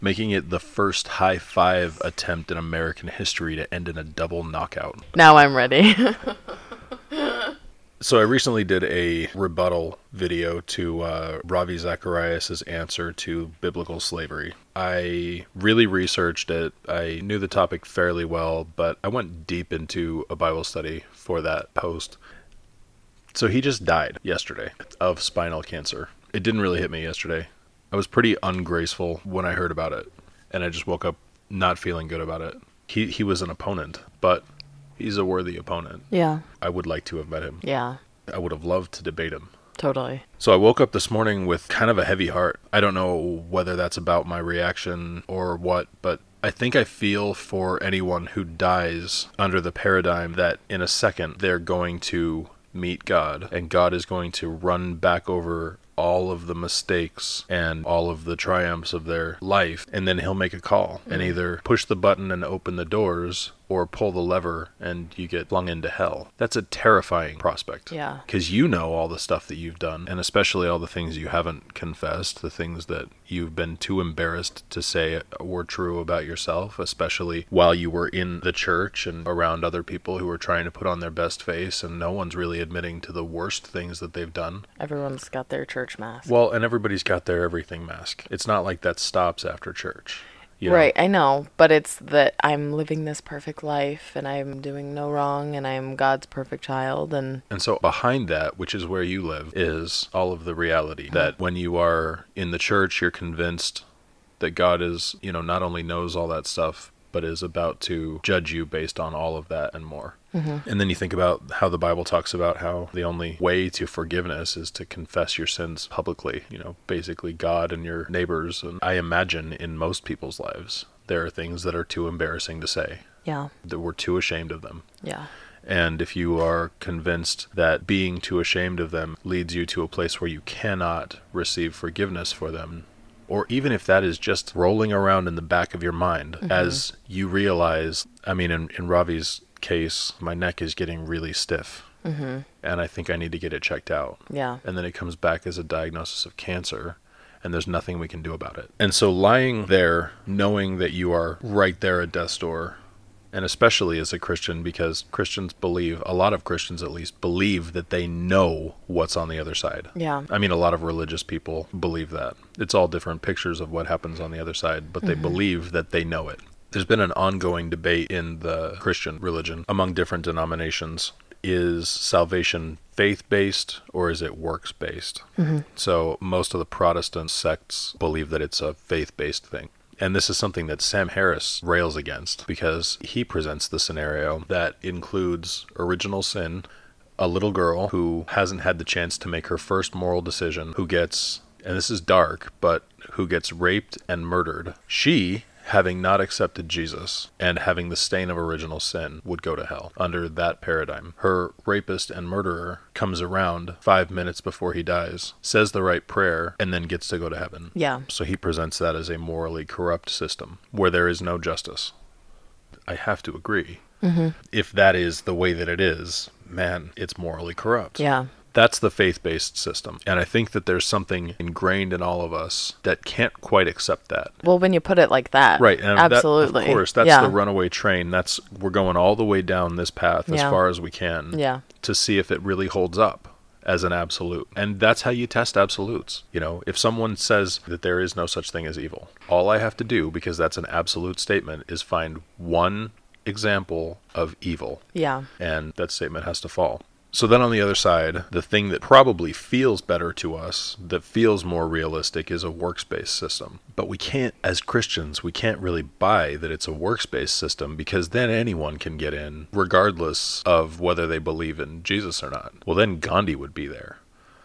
making it the first high five attempt in American history to end in a double knockout. Now I'm ready. so I recently did a rebuttal video to uh, Ravi Zacharias' answer to biblical slavery. I really researched it. I knew the topic fairly well, but I went deep into a Bible study for that post. So he just died yesterday of spinal cancer. It didn't really hit me yesterday. I was pretty ungraceful when I heard about it, and I just woke up not feeling good about it. He he was an opponent, but he's a worthy opponent. Yeah. I would like to have met him. Yeah. I would have loved to debate him. Totally. So I woke up this morning with kind of a heavy heart. I don't know whether that's about my reaction or what, but I think I feel for anyone who dies under the paradigm that in a second they're going to meet God and God is going to run back over all of the mistakes and all of the triumphs of their life, and then he'll make a call and hmm. either push the button and open the doors or pull the lever and you get flung into hell. That's a terrifying prospect. Yeah. Because you know all the stuff that you've done, and especially all the things you haven't confessed, the things that you've been too embarrassed to say were true about yourself, especially while you were in the church and around other people who were trying to put on their best face, and no one's really admitting to the worst things that they've done. Everyone's got their church mask. Well, and everybody's got their everything mask. It's not like that stops after church. You know? Right, I know, but it's that I'm living this perfect life and I'm doing no wrong and I'm God's perfect child and And so behind that, which is where you live, is all of the reality that when you are in the church, you're convinced that God is, you know, not only knows all that stuff, but is about to judge you based on all of that and more. Mm-hmm. And then you think about how the Bible talks about how the only way to forgiveness is to confess your sins publicly, you know, basically God and your neighbors. And I imagine in most people's lives, there are things that are too embarrassing to say. Yeah. That we're too ashamed of them. Yeah. And if you are convinced that being too ashamed of them leads you to a place where you cannot receive forgiveness for them, or even if that is just rolling around in the back of your mind mm-hmm. as you realize, I mean, in, in Ravi's case, my neck is getting really stiff. Mm-hmm. And I think I need to get it checked out. Yeah. And then it comes back as a diagnosis of cancer, and there's nothing we can do about it. And so lying there, knowing that you are right there at death's door, and especially as a Christian, because Christians believe, a lot of Christians at least, believe that they know what's on the other side. Yeah. I mean, a lot of religious people believe that. It's all different pictures of what happens on the other side, but they mm-hmm. believe that they know it. There's been an ongoing debate in the Christian religion among different denominations. Is salvation faith based or is it works based? Mm-hmm. So, most of the Protestant sects believe that it's a faith based thing. And this is something that Sam Harris rails against because he presents the scenario that includes original sin, a little girl who hasn't had the chance to make her first moral decision, who gets, and this is dark, but who gets raped and murdered. She having not accepted Jesus and having the stain of original sin would go to hell under that paradigm. Her rapist and murderer comes around five minutes before he dies, says the right prayer, and then gets to go to heaven. Yeah. So he presents that as a morally corrupt system where there is no justice. I have to agree. Mm-hmm. If that is the way that it is, man, it's morally corrupt. Yeah. That's the faith based system. And I think that there's something ingrained in all of us that can't quite accept that. Well, when you put it like that. Right. And absolutely. That, of course, that's yeah. the runaway train. That's we're going all the way down this path yeah. as far as we can yeah. to see if it really holds up as an absolute. And that's how you test absolutes. You know, if someone says that there is no such thing as evil, all I have to do, because that's an absolute statement, is find one example of evil. Yeah. And that statement has to fall. So then on the other side, the thing that probably feels better to us, that feels more realistic, is a workspace system. But we can't, as Christians, we can't really buy that it's a workspace system because then anyone can get in, regardless of whether they believe in Jesus or not. Well, then Gandhi would be there.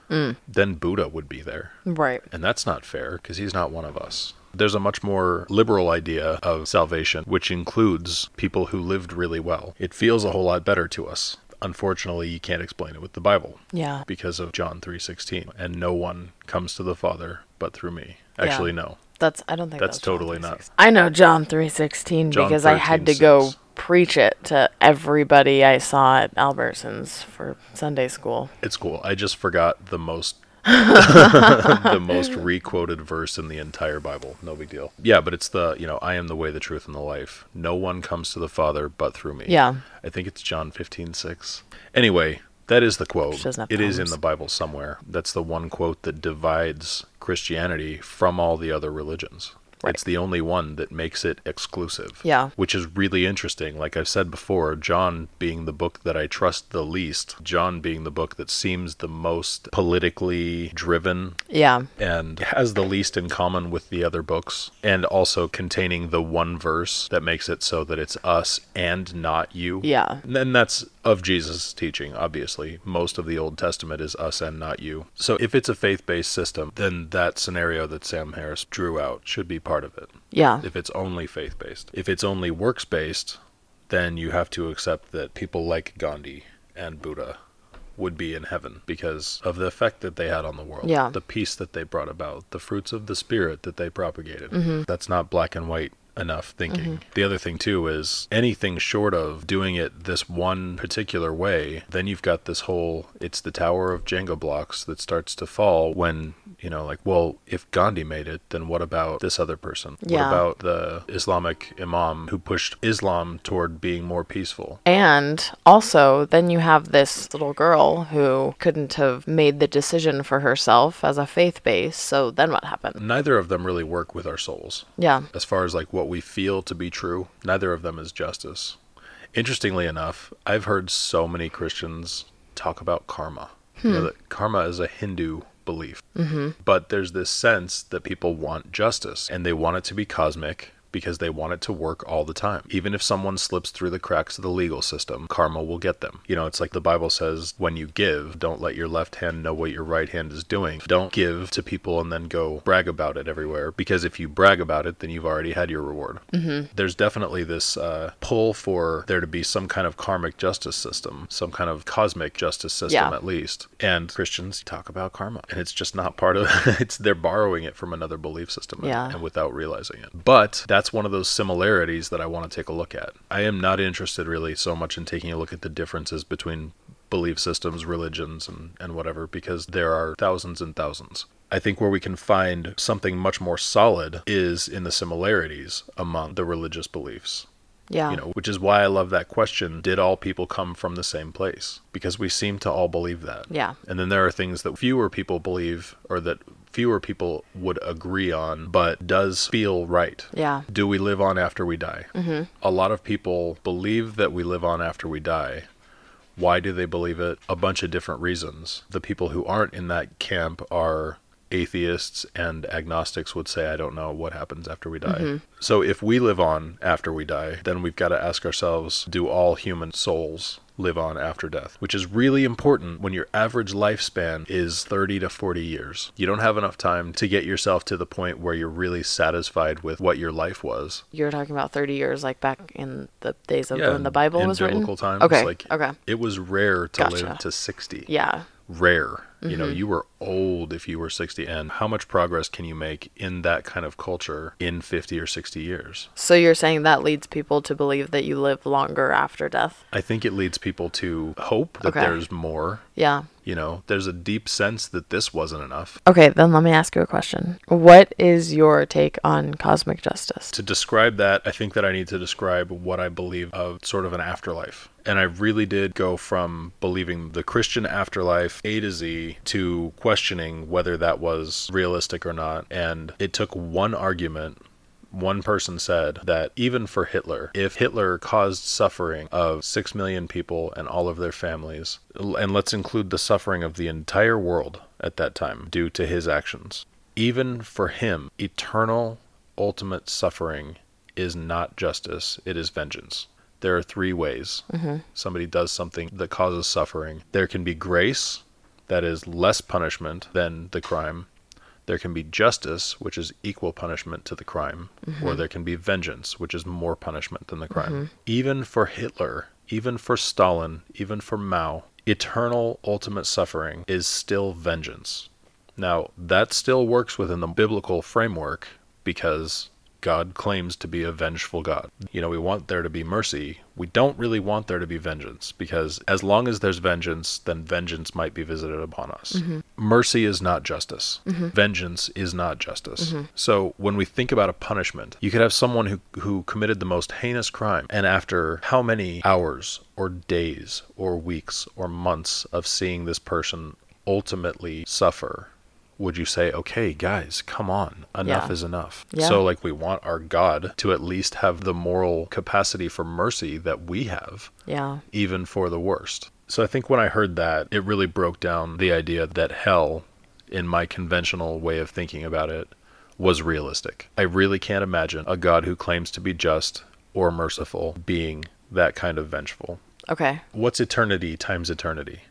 Mm. Then Buddha would be there. Right. And that's not fair because he's not one of us. There's a much more liberal idea of salvation, which includes people who lived really well. It feels a whole lot better to us unfortunately you can't explain it with the bible yeah because of john 3.16 and no one comes to the father but through me actually yeah. no that's i don't think that's, that's totally not i know john 3.16 because 13, i had to 6. go preach it to everybody i saw at albertsons for sunday school it's cool i just forgot the most the most requoted verse in the entire Bible. No big deal. Yeah, but it's the, you know, I am the way, the truth, and the life. No one comes to the Father but through me. Yeah. I think it's John 15, 6. Anyway, that is the quote. It is in the Bible somewhere. That's the one quote that divides Christianity from all the other religions. Right. It's the only one that makes it exclusive. Yeah. Which is really interesting. Like I've said before, John being the book that I trust the least, John being the book that seems the most politically driven. Yeah. And has the least in common with the other books. And also containing the one verse that makes it so that it's us and not you. Yeah. And that's of Jesus' teaching, obviously. Most of the Old Testament is us and not you. So if it's a faith based system, then that scenario that Sam Harris drew out should be part part of it. Yeah. If it's only faith based, if it's only works based, then you have to accept that people like Gandhi and Buddha would be in heaven because of the effect that they had on the world, yeah. the peace that they brought about, the fruits of the spirit that they propagated. Mm-hmm. That's not black and white enough thinking. Mm-hmm. The other thing too is anything short of doing it this one particular way, then you've got this whole it's the tower of Jenga blocks that starts to fall when, you know, like, well, if Gandhi made it, then what about this other person? Yeah. What about the Islamic imam who pushed Islam toward being more peaceful? And also, then you have this little girl who couldn't have made the decision for herself as a faith base. So then what happened? Neither of them really work with our souls. Yeah. As far as like what what we feel to be true, neither of them is justice. Interestingly enough, I've heard so many Christians talk about karma. Hmm. You know, hmm. that karma is a Hindu belief. Mm-hmm. But there's this sense that people want justice and they want it to be cosmic because they want it to work all the time. Even if someone slips through the cracks of the legal system, karma will get them. You know, it's like the Bible says when you give, don't let your left hand know what your right hand is doing. Don't give to people and then go brag about it everywhere because if you brag about it, then you've already had your reward. Mm-hmm. There's definitely this uh, pull for there to be some kind of karmic justice system, some kind of cosmic justice system yeah. at least. And Christians talk about karma, and it's just not part of it's they're borrowing it from another belief system yeah. and, and without realizing it. But that's that's one of those similarities that I want to take a look at. I am not interested really so much in taking a look at the differences between belief systems, religions, and, and whatever, because there are thousands and thousands. I think where we can find something much more solid is in the similarities among the religious beliefs. Yeah. You know, which is why I love that question did all people come from the same place? Because we seem to all believe that. Yeah. And then there are things that fewer people believe or that fewer people would agree on, but does feel right. Yeah. Do we live on after we die? Mm-hmm. A lot of people believe that we live on after we die. Why do they believe it? A bunch of different reasons. The people who aren't in that camp are atheists and agnostics would say, I don't know what happens after we die. Mm-hmm. So if we live on after we die, then we've got to ask ourselves do all human souls live on after death, which is really important when your average lifespan is 30 to 40 years. You don't have enough time to get yourself to the point where you're really satisfied with what your life was. You're talking about 30 years, like back in the days of yeah, when the Bible was biblical written. times, okay, like okay, it was rare to gotcha. live to 60. Yeah, rare. Mm-hmm. You know, mm-hmm. you were old if you were 60. And how much progress can you make in that kind of culture in 50 or 60 years? So you're saying that leads people to believe that you live longer after death? I think it leads people to hope that okay. there's more. Yeah. You know, there's a deep sense that this wasn't enough. Okay, then let me ask you a question. What is your take on cosmic justice? To describe that, I think that I need to describe what I believe of sort of an afterlife. And I really did go from believing the Christian afterlife A to Z to questioning whether that was realistic or not. And it took one argument one person said that even for Hitler, if Hitler caused suffering of 6 million people and all of their families, and let's include the suffering of the entire world at that time due to his actions, even for him, eternal, ultimate suffering is not justice, it is vengeance there are three ways mm-hmm. somebody does something that causes suffering. There can be grace, that is less punishment than the crime. There can be justice, which is equal punishment to the crime, mm-hmm. or there can be vengeance, which is more punishment than the crime. Mm-hmm. Even for Hitler, even for Stalin, even for Mao, eternal ultimate suffering is still vengeance. Now, that still works within the biblical framework because God claims to be a vengeful God. You know, we want there to be mercy. We don't really want there to be vengeance because as long as there's vengeance, then vengeance might be visited upon us. Mm-hmm. Mercy is not justice. Mm-hmm. Vengeance is not justice. Mm-hmm. So when we think about a punishment, you could have someone who, who committed the most heinous crime, and after how many hours or days or weeks or months of seeing this person ultimately suffer would you say, okay, guys, come on, enough yeah. is enough? Yeah. So, like, we want our God to at least have the moral capacity for mercy that we have, yeah. even for the worst. So, I think when I heard that, it really broke down the idea that hell, in my conventional way of thinking about it, was realistic. I really can't imagine a God who claims to be just or merciful being that kind of vengeful. Okay. What's eternity times eternity?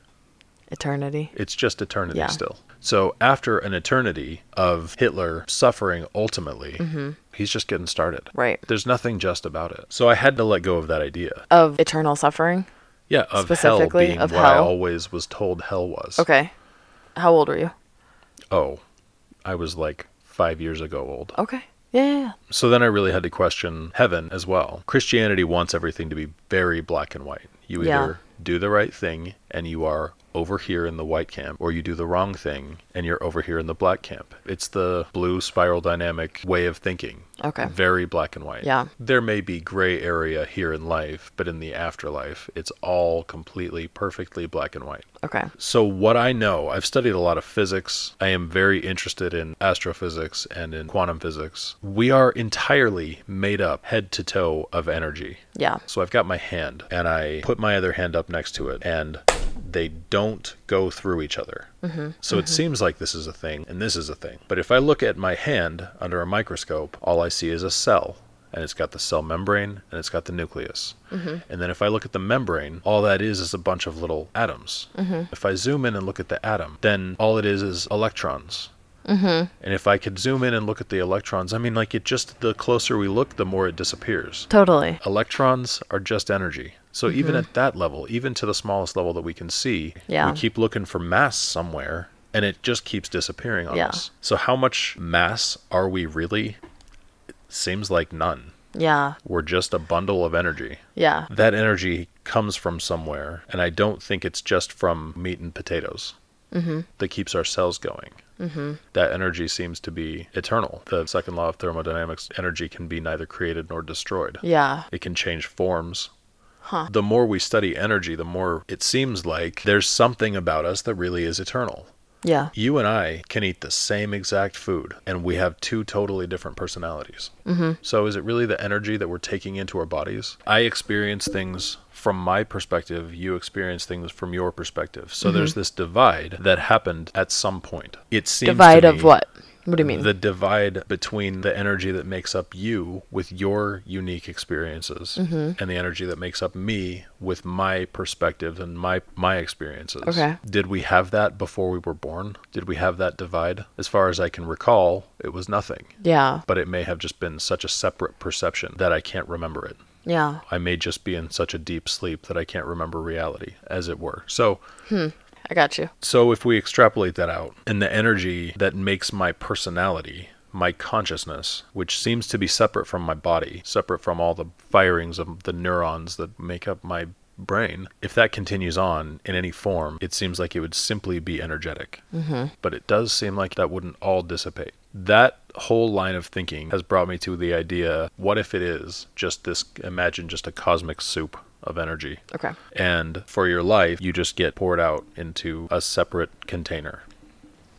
eternity. It's just eternity yeah. still. So after an eternity of Hitler suffering ultimately, mm-hmm. he's just getting started. Right. There's nothing just about it. So I had to let go of that idea of eternal suffering. Yeah, of specifically hell being of what hell? I always was told hell was. Okay. How old were you? Oh, I was like five years ago old. Okay. Yeah. So then I really had to question heaven as well. Christianity wants everything to be very black and white. You either yeah. do the right thing and you are over here in the white camp, or you do the wrong thing and you're over here in the black camp. It's the blue spiral dynamic way of thinking. Okay. Very black and white. Yeah. There may be gray area here in life, but in the afterlife, it's all completely perfectly black and white. Okay. So, what I know, I've studied a lot of physics. I am very interested in astrophysics and in quantum physics. We are entirely made up head to toe of energy. Yeah. So, I've got my hand and I put my other hand up next to it and they don't go through each other. Mm-hmm. So mm-hmm. it seems like this is a thing and this is a thing. But if I look at my hand under a microscope, all I see is a cell and it's got the cell membrane and it's got the nucleus. Mm-hmm. And then if I look at the membrane, all that is is a bunch of little atoms. Mm-hmm. If I zoom in and look at the atom, then all it is is electrons. Mm-hmm. And if I could zoom in and look at the electrons, I mean, like it just the closer we look, the more it disappears. Totally. Electrons are just energy. So mm-hmm. even at that level, even to the smallest level that we can see, yeah. we keep looking for mass somewhere and it just keeps disappearing on yeah. us. So how much mass are we really seems like none. Yeah. We're just a bundle of energy. Yeah. That energy comes from somewhere, and I don't think it's just from meat and potatoes mm-hmm. that keeps our cells going. Mm-hmm. That energy seems to be eternal. The second law of thermodynamics energy can be neither created nor destroyed. Yeah. It can change forms. Huh. The more we study energy, the more it seems like there's something about us that really is eternal. Yeah. You and I can eat the same exact food and we have two totally different personalities. Mm-hmm. So is it really the energy that we're taking into our bodies? I experience things from my perspective, you experience things from your perspective. So mm-hmm. there's this divide that happened at some point. It seems divide of me, what? What do you mean? The divide between the energy that makes up you with your unique experiences mm-hmm. and the energy that makes up me with my perspective and my my experiences. Okay. Did we have that before we were born? Did we have that divide? As far as I can recall, it was nothing. Yeah. But it may have just been such a separate perception that I can't remember it. Yeah. I may just be in such a deep sleep that I can't remember reality, as it were. So, hmm. I got you. So if we extrapolate that out and the energy that makes my personality, my consciousness, which seems to be separate from my body, separate from all the firings of the neurons that make up my brain, if that continues on in any form, it seems like it would simply be energetic. Mm-hmm. But it does seem like that wouldn't all dissipate. That whole line of thinking has brought me to the idea what if it is just this imagine just a cosmic soup of energy. Okay. And for your life, you just get poured out into a separate container.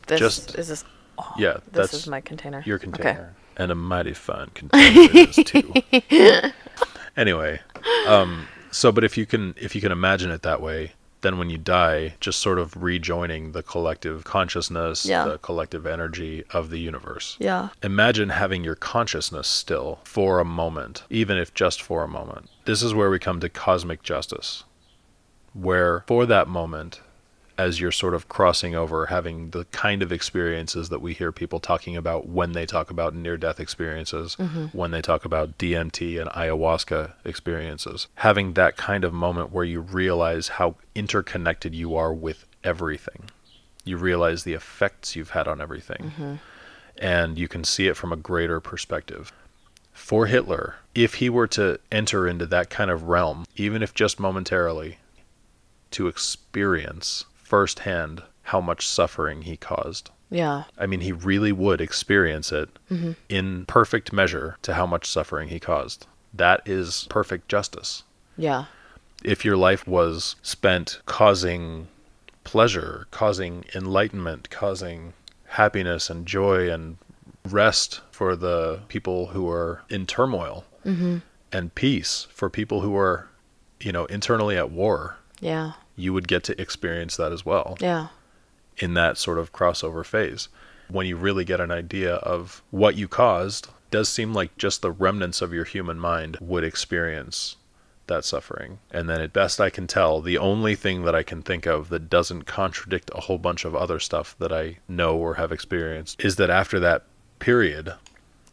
This just, is this. Oh, yeah, this is my container. Your container, okay. and a mighty fine container it is too. anyway, um, so but if you can if you can imagine it that way, then when you die, just sort of rejoining the collective consciousness, yeah. the collective energy of the universe. Yeah. Imagine having your consciousness still for a moment, even if just for a moment. This is where we come to cosmic justice, where for that moment, as you're sort of crossing over, having the kind of experiences that we hear people talking about when they talk about near death experiences, mm-hmm. when they talk about DMT and ayahuasca experiences, having that kind of moment where you realize how interconnected you are with everything. You realize the effects you've had on everything, mm-hmm. and you can see it from a greater perspective. For Hitler, if he were to enter into that kind of realm, even if just momentarily, to experience firsthand how much suffering he caused. Yeah. I mean, he really would experience it mm-hmm. in perfect measure to how much suffering he caused. That is perfect justice. Yeah. If your life was spent causing pleasure, causing enlightenment, causing happiness and joy and rest for the people who are in turmoil, mm-hmm. and peace for people who are, you know, internally at war. Yeah you would get to experience that as well. Yeah. In that sort of crossover phase. When you really get an idea of what you caused, does seem like just the remnants of your human mind would experience that suffering. And then, at best I can tell, the only thing that I can think of that doesn't contradict a whole bunch of other stuff that I know or have experienced is that after that period,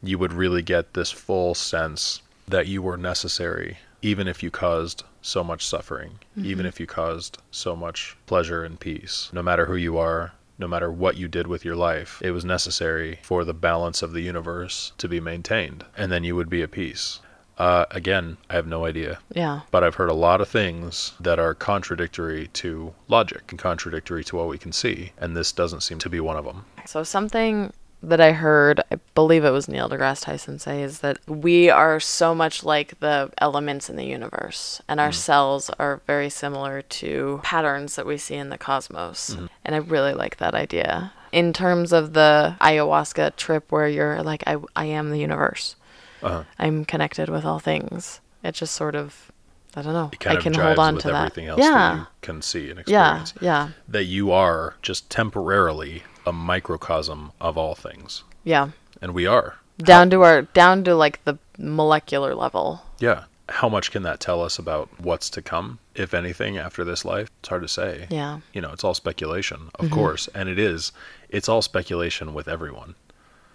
you would really get this full sense that you were necessary, even if you caused so much suffering, mm-hmm. even if you caused so much pleasure and peace. No matter who you are, no matter what you did with your life, it was necessary for the balance of the universe to be maintained, and then you would be at peace. Uh, again, I have no idea. Yeah. But I've heard a lot of things that are contradictory to logic and contradictory to what we can see, and this doesn't seem to be one of them. So, something that I heard, I believe it was Neil deGrasse Tyson say, is that we are so much like the elements in the universe, and our mm cells are very similar to patterns that we see in the cosmos. mm And I really like that idea. In terms of the ayahuasca trip, where you're like, I, I am the universe, uh-huh. I'm connected with all things. It just sort of I don't know. It kind I of can hold on with to everything that. else yeah. that you can see and experience. Yeah, yeah. That you are just temporarily a microcosm of all things. Yeah. And we are. Down How- to our down to like the molecular level. Yeah. How much can that tell us about what's to come, if anything, after this life? It's hard to say. Yeah. You know, it's all speculation, of mm-hmm. course. And it is. It's all speculation with everyone.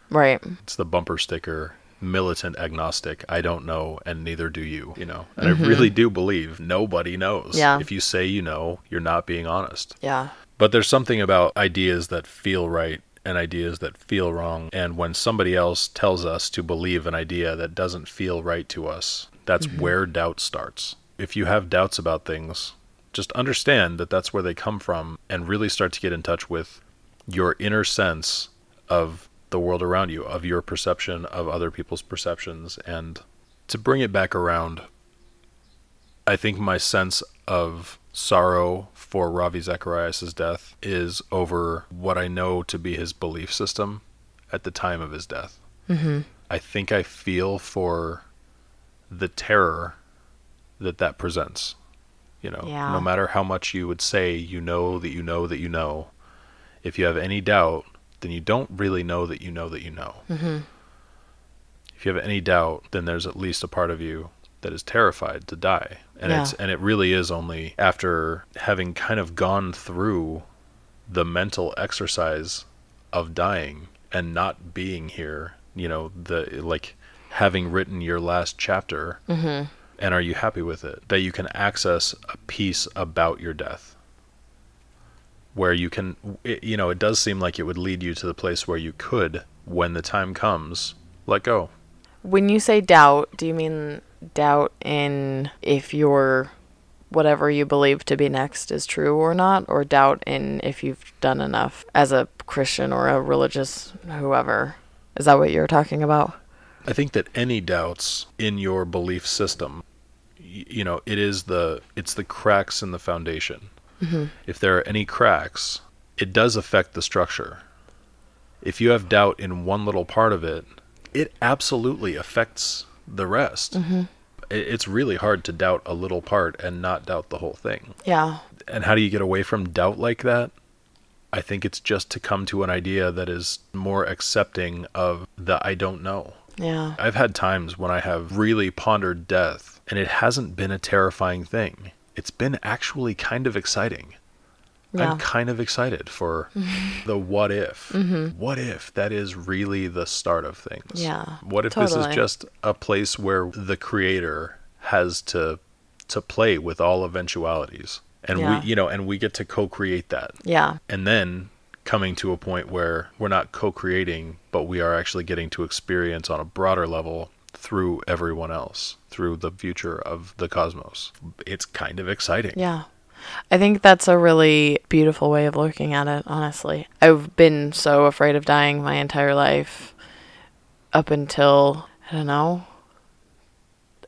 Right. It's the bumper sticker militant agnostic. I don't know, and neither do you. You know, and mm-hmm. I really do believe nobody knows. Yeah. If you say you know, you're not being honest. Yeah. But there's something about ideas that feel right and ideas that feel wrong. And when somebody else tells us to believe an idea that doesn't feel right to us, that's mm-hmm. where doubt starts. If you have doubts about things, just understand that that's where they come from and really start to get in touch with your inner sense of the world around you, of your perception, of other people's perceptions. And to bring it back around, I think my sense of sorrow for Ravi Zacharias' death is over what I know to be his belief system at the time of his death. Mm-hmm. I think I feel for the terror that that presents. You know, yeah. no matter how much you would say you know that you know that you know, if you have any doubt, then you don't really know that you know that you know. Mm-hmm. If you have any doubt, then there's at least a part of you that is terrified to die. And yeah. it's and it really is only after having kind of gone through the mental exercise of dying and not being here, you know, the like having written your last chapter mm-hmm. and are you happy with it that you can access a piece about your death where you can it, you know it does seem like it would lead you to the place where you could when the time comes let go when you say doubt do you mean doubt in if your whatever you believe to be next is true or not or doubt in if you've done enough as a christian or a religious whoever is that what you're talking about i think that any doubts in your belief system you know it is the it's the cracks in the foundation mm-hmm. if there are any cracks, it does affect the structure. If you have doubt in one little part of it, it absolutely affects the rest. Mm-hmm. It's really hard to doubt a little part and not doubt the whole thing. Yeah. And how do you get away from doubt like that? I think it's just to come to an idea that is more accepting of the I don't know. Yeah. I've had times when I have really pondered death and it hasn't been a terrifying thing it's been actually kind of exciting. Yeah. I'm kind of excited for the what if. Mm-hmm. What if that is really the start of things? Yeah. What if totally. this is just a place where the creator has to to play with all eventualities and yeah. we you know and we get to co-create that. Yeah. And then coming to a point where we're not co-creating but we are actually getting to experience on a broader level through everyone else, through the future of the cosmos. It's kind of exciting. Yeah. I think that's a really beautiful way of looking at it, honestly. I've been so afraid of dying my entire life up until, I don't know,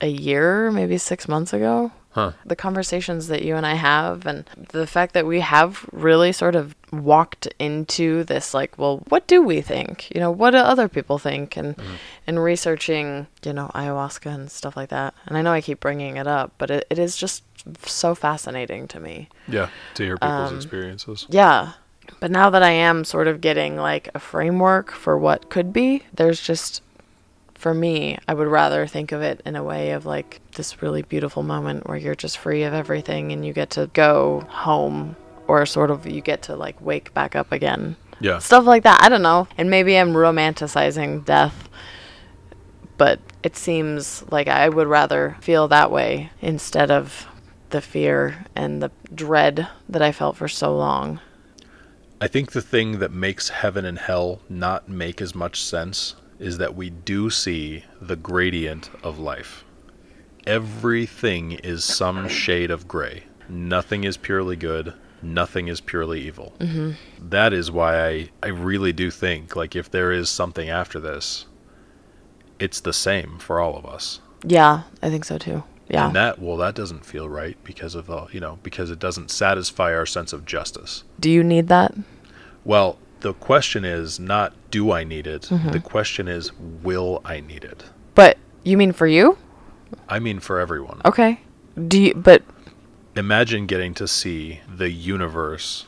a year, maybe six months ago. Huh. The conversations that you and I have, and the fact that we have really sort of walked into this, like, well, what do we think? You know, what do other people think? And mm-hmm. and researching, you know, ayahuasca and stuff like that. And I know I keep bringing it up, but it, it is just so fascinating to me. Yeah, to hear people's um, experiences. Yeah. But now that I am sort of getting like a framework for what could be, there's just for me, I would rather think of it in a way of like this really beautiful moment where you're just free of everything and you get to go home or sort of you get to like wake back up again. Yeah. Stuff like that. I don't know. And maybe I'm romanticizing death, but it seems like I would rather feel that way instead of the fear and the dread that I felt for so long. I think the thing that makes heaven and hell not make as much sense is that we do see the gradient of life. Everything is some shade of gray. Nothing is purely good. Nothing is purely evil. Mm-hmm. That is why I, I really do think, like, if there is something after this, it's the same for all of us. Yeah, I think so too. Yeah. And that, well, that doesn't feel right because of, the, you know, because it doesn't satisfy our sense of justice. Do you need that? Well, the question is not do I need it? Mm-hmm. The question is will I need it? But you mean for you? I mean for everyone. Okay. Do you but imagine getting to see the universe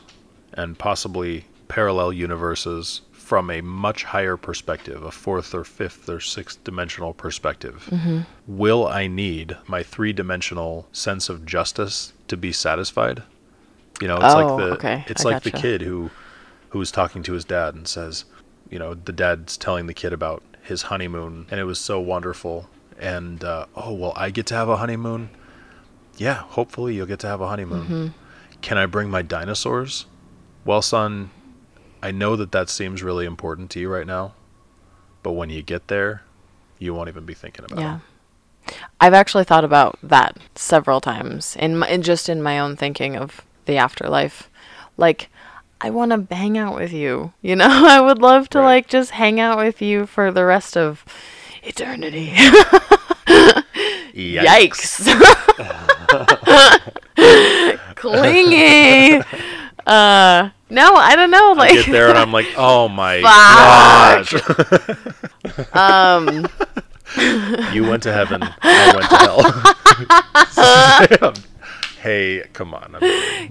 and possibly parallel universes from a much higher perspective, a fourth or fifth or sixth dimensional perspective. Mm-hmm. Will I need my three dimensional sense of justice to be satisfied? You know, it's oh, like the okay. it's I like gotcha. the kid who Who's talking to his dad and says, you know, the dad's telling the kid about his honeymoon and it was so wonderful. And, uh, oh, well, I get to have a honeymoon. Yeah, hopefully you'll get to have a honeymoon. Mm-hmm. Can I bring my dinosaurs? Well, son, I know that that seems really important to you right now, but when you get there, you won't even be thinking about yeah. it. I've actually thought about that several times in, my, in just in my own thinking of the afterlife. Like I want to hang out with you. You know, I would love to right. like just hang out with you for the rest of eternity. Yikes. Yikes. Clingy. Uh, no, I don't know. Like I get there and I'm like, oh my Fuck. gosh. um, you went to heaven. I went to hell. hey, come on.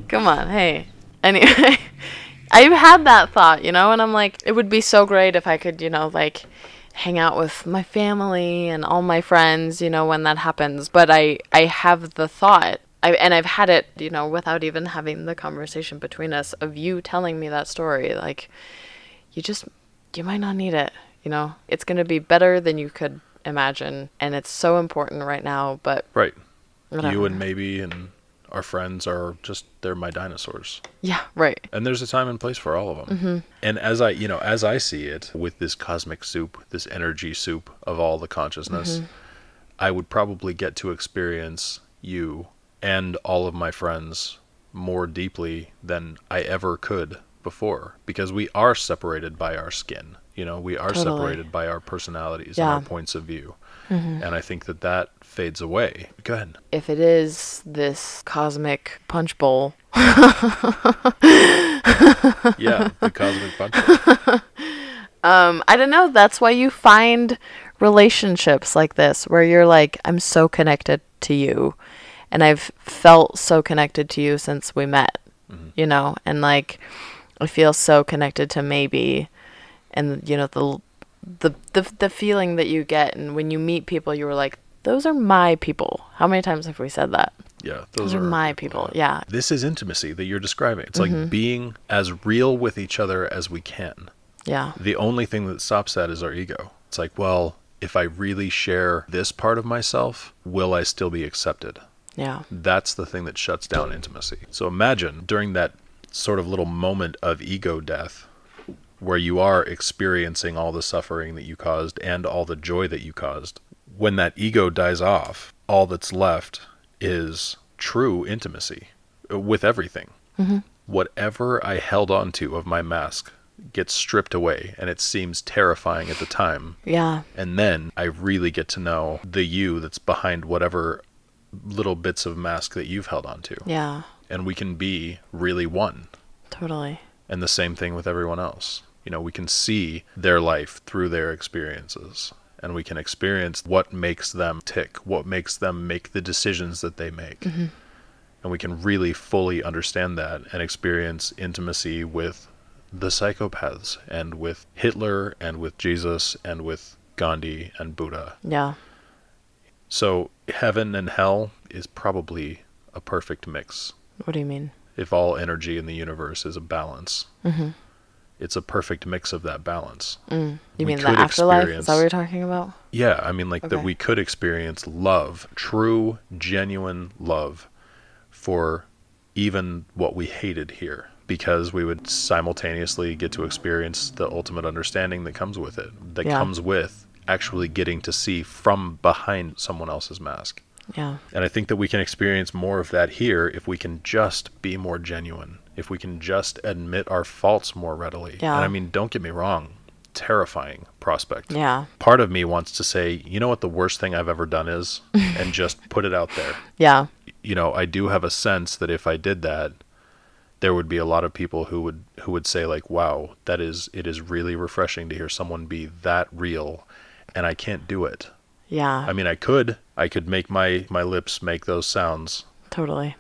come on. Hey, Anyway, I've had that thought, you know, and I'm like, it would be so great if I could, you know, like hang out with my family and all my friends, you know, when that happens. But I, I have the thought I, and I've had it, you know, without even having the conversation between us of you telling me that story. Like, you just, you might not need it, you know? It's going to be better than you could imagine. And it's so important right now, but. Right. You and maybe and our friends are just they're my dinosaurs. Yeah, right. And there's a time and place for all of them. Mm-hmm. And as I, you know, as I see it with this cosmic soup, this energy soup of all the consciousness, mm-hmm. I would probably get to experience you and all of my friends more deeply than I ever could before because we are separated by our skin. You know, we are totally. separated by our personalities yeah. and our points of view. Mm-hmm. And I think that that fades away. Go ahead. If it is this cosmic punch bowl. yeah, the cosmic punch bowl. Um, I don't know. That's why you find relationships like this where you're like, I'm so connected to you. And I've felt so connected to you since we met, mm-hmm. you know? And like, I feel so connected to maybe and, you know, the the, the the feeling that you get and when you meet people you were like those are my people how many times have we said that yeah those, those are, are, my people, Yeah. yeah. this is intimacy that you're describing it's mm-hmm. like being as real with each other as we can yeah the only thing that stops that is our ego it's like well if i really share this part of myself will i still be accepted yeah that's the thing that shuts down intimacy so imagine during that sort of little moment of ego death where you are experiencing all the suffering that you caused and all the joy that you caused. When that ego dies off, all that's left is true intimacy with everything. Mm-hmm. Whatever I held on to of my mask gets stripped away and it seems terrifying at the time. Yeah. And then I really get to know the you that's behind whatever little bits of mask that you've held on to. Yeah. And we can be really one. Totally. And the same thing with everyone else. You know, we can see their life through their experiences and we can experience what makes them tick, what makes them make the decisions that they make. Mm-hmm. And we can really fully understand that and experience intimacy with the psychopaths and with Hitler and with Jesus and with Gandhi and Buddha. Yeah. So heaven and hell is probably a perfect mix. What do you mean? if all energy in the universe is a balance, mm-hmm. it's a perfect mix of that balance. Mm. You we mean the afterlife? Is that what you're talking about? Yeah, I mean like okay. that we could experience love, true, genuine love, for even what we hated here, because we would simultaneously get to experience the ultimate understanding that comes with it, that yeah. comes with actually getting to see from behind someone else's mask. Yeah. And I think that we can experience more of that here if we can just be more genuine, if we can just admit our faults more readily. Yeah. And I mean, don't get me wrong, terrifying prospect. Yeah. Part of me wants to say, you know what the worst thing I've ever done is? and just put it out there. Yeah. You know, I do have a sense that if I did that, there would be a lot of people who would who would say like, "Wow, that is it is really refreshing to hear someone be that real." And I can't do it. Yeah. I mean, I could. I could make my my lips make those sounds. Totally.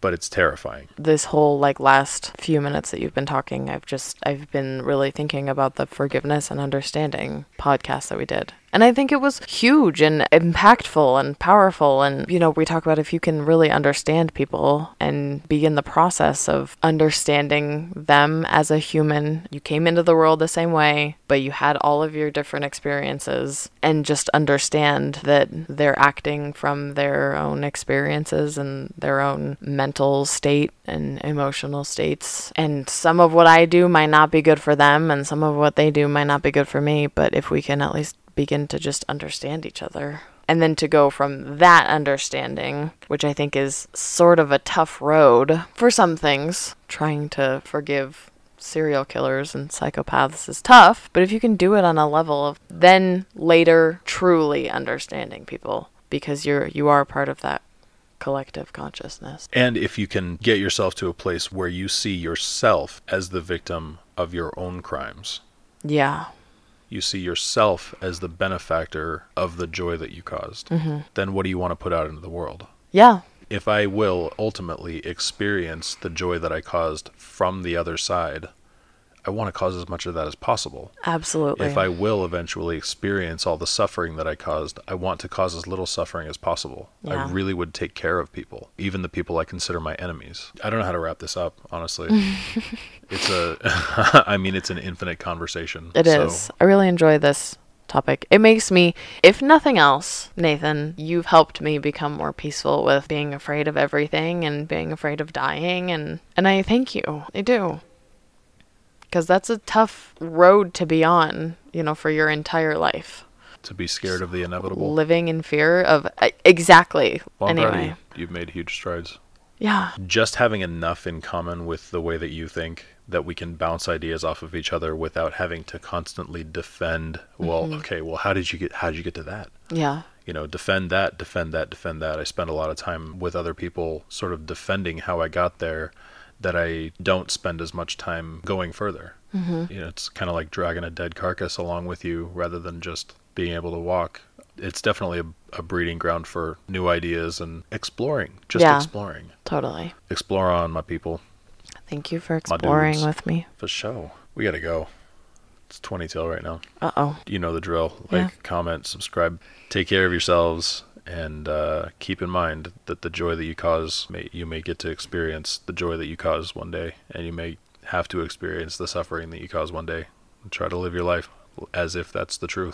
But it's terrifying. This whole like last few minutes that you've been talking, I've just I've been really thinking about the forgiveness and understanding podcast that we did. And I think it was huge and impactful and powerful. And, you know, we talk about if you can really understand people and be in the process of understanding them as a human, you came into the world the same way, but you had all of your different experiences and just understand that they're acting from their own experiences and their own mental state and emotional states. And some of what I do might not be good for them, and some of what they do might not be good for me. But if we can at least begin to just understand each other. And then to go from that understanding, which I think is sort of a tough road for some things, trying to forgive serial killers and psychopaths is tough, but if you can do it on a level of then later truly understanding people because you're you are part of that collective consciousness. And if you can get yourself to a place where you see yourself as the victim of your own crimes. Yeah you see yourself as the benefactor of the joy that you caused, mm-hmm. then what do you want to put out into the world? Yeah. If I will ultimately experience the joy that I caused from the other side, I want to cause as much of that as possible. Absolutely. If I will eventually experience all the suffering that I caused, I want to cause as little suffering as possible. Yeah. I really would take care of people, even the people I consider my enemies. I don't know how to wrap this up, honestly. it's a, I mean, it's an infinite conversation. It so. is. I really enjoy this topic. It makes me, if nothing else, Nathan, you've helped me become more peaceful with being afraid of everything and being afraid of dying and and I thank you. I do because that's a tough road to be on, you know, for your entire life. To be scared of the inevitable. Living in fear of uh, exactly. Well, anyway, you. have made huge strides. Yeah. Just having enough in common with the way that you think that we can bounce ideas off of each other without having to constantly defend. Well, mm-hmm. okay, well, how did you get? How did you get to that? Yeah you know, defend that, defend that, defend that. I spend a lot of time with other people sort of defending how I got there that I don't spend as much time going further. Mm-hmm. You know, it's kind of like dragging a dead carcass along with you rather than just being able to walk. It's definitely a, a breeding ground for new ideas and exploring, just yeah, exploring. Totally. Explore on, my people. Thank you for exploring with me. For show. We got to go. It's 20 till right now. Uh oh. You know the drill. Like, yeah. comment, subscribe. Take care of yourselves and uh, keep in mind that the joy that you cause, may, you may get to experience the joy that you cause one day, and you may have to experience the suffering that you cause one day. Try to live your life as if that's the truth.